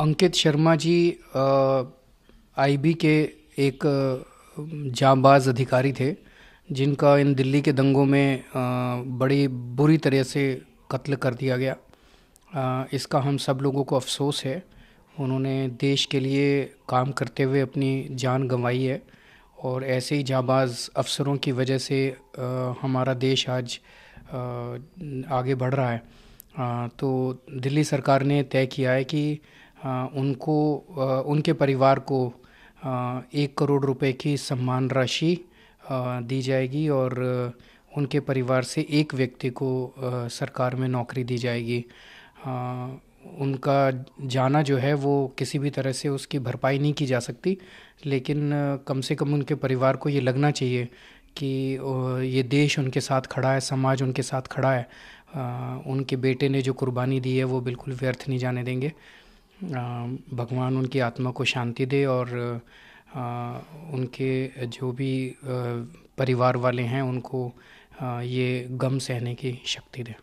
अंकित शर्मा जी IB के एक जांबाज अधिकारी थे जिनका इन दिल्ली के दंगों में बड़ी बुरी तरह से कत्ल कर दिया गया इसका हम सब लोगों को अफसोस है उन्होंने देश के लिए काम करते हुए अपनी जान गंवाई है और ऐसे ही जाबाज अफसरों की वजह से हमारा देश आज आगे बढ़ रहा है तो दिल्ली सरकार ने तय किया है कि उनको उनके परिवार को एक करोड़ रुपए की सम्मान राशि दी जाएगी और उनके परिवार से एक व्यक्ति को सरकार में नौकरी दी जाएगी उनका जाना जो है वो किसी भी तरह से उसकी भरपाई नहीं की जा सकती लेकिन कम से कम उनके परिवार को ये लगना चाहिए कि ये देश उनके साथ खड़ा है समाज उनके साथ खड़ा है उनके बेटे ने जो कुर्बानी दी है वो बिल्कुल व्यर्थ नहीं जाने देंगे भगवान उनकी आत्मा को शांति दे और उनके जो भी परिवार वाले हैं उनको ये गम सहने की शक्ति दे